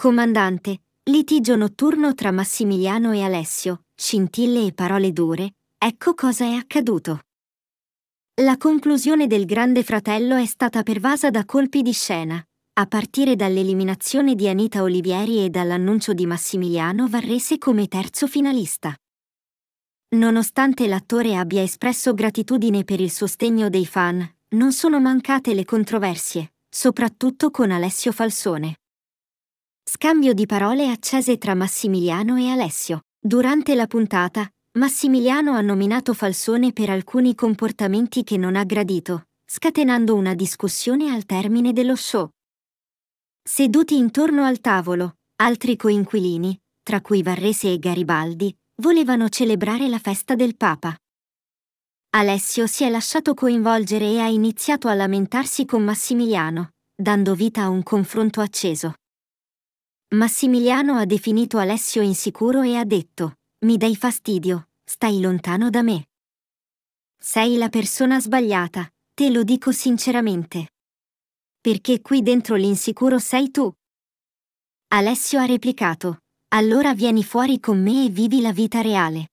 Comandante, litigio notturno tra Massimiliano e Alessio, scintille e parole dure, ecco cosa è accaduto. La conclusione del Grande Fratello è stata pervasa da colpi di scena, a partire dall'eliminazione di Anita Olivieri e dall'annuncio di Massimiliano Varrese come terzo finalista. Nonostante l'attore abbia espresso gratitudine per il sostegno dei fan, non sono mancate le controversie, soprattutto con Alessio Falsone. Scambio di parole accese tra Massimiliano e Alessio. Durante la puntata, Massimiliano ha nominato Falsone per alcuni comportamenti che non ha gradito, scatenando una discussione al termine dello show. Seduti intorno al tavolo, altri coinquilini, tra cui Varrese e Garibaldi, volevano celebrare la festa del Papa. Alessio si è lasciato coinvolgere e ha iniziato a lamentarsi con Massimiliano, dando vita a un confronto acceso. Massimiliano ha definito Alessio insicuro e ha detto «Mi dai fastidio, stai lontano da me». Sei la persona sbagliata, te lo dico sinceramente. Perché qui dentro l'insicuro sei tu. Alessio ha replicato «Allora vieni fuori con me e vivi la vita reale».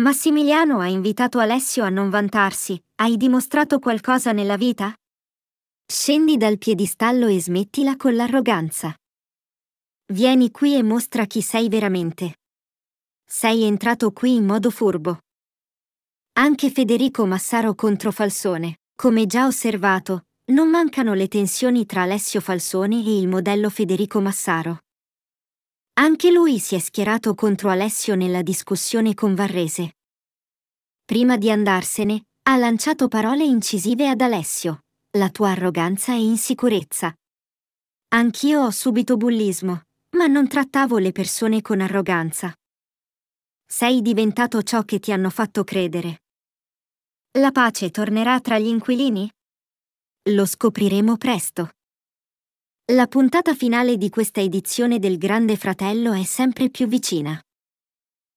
Massimiliano ha invitato Alessio a non vantarsi. Hai dimostrato qualcosa nella vita? Scendi dal piedistallo e smettila con l'arroganza. Vieni qui e mostra chi sei veramente. Sei entrato qui in modo furbo. Anche Federico Massaro contro Falsone, come già osservato, non mancano le tensioni tra Alessio Falsone e il modello Federico Massaro. Anche lui si è schierato contro Alessio nella discussione con Varrese. Prima di andarsene, ha lanciato parole incisive ad Alessio. La tua arroganza e insicurezza. Anch'io ho subito bullismo, prima non trattavo le persone con arroganza. Sei diventato ciò che ti hanno fatto credere. La pace tornerà tra gli inquilini? Lo scopriremo presto. La puntata finale di questa edizione del Grande Fratello è sempre più vicina.